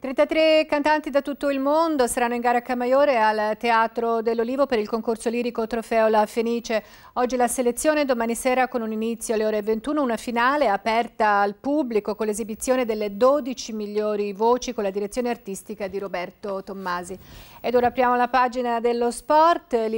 33 cantanti da tutto il mondo saranno in gara a Camaiore al Teatro dell'Olivo per il concorso lirico Trofeo La Fenice. Oggi la selezione, domani sera con un inizio alle ore 21, una finale aperta al pubblico con l'esibizione delle 12 migliori voci con la direzione artistica di Roberto Tommasi. Ed ora apriamo la pagina dello sport.